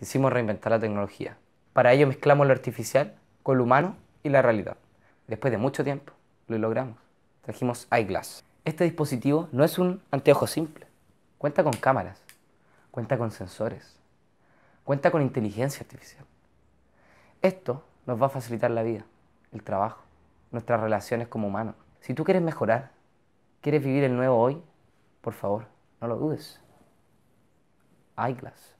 quisimos reinventar la tecnología. Para ello mezclamos lo artificial con lo humano y la realidad. Después de mucho tiempo, lo logramos. Trajimos iGlass. Este dispositivo no es un anteojo simple. Cuenta con cámaras, cuenta con sensores, cuenta con inteligencia artificial. Esto nos va a facilitar la vida, el trabajo, nuestras relaciones como humanos. Si tú quieres mejorar, quieres vivir el nuevo hoy, por favor, no lo dudes. iGlass.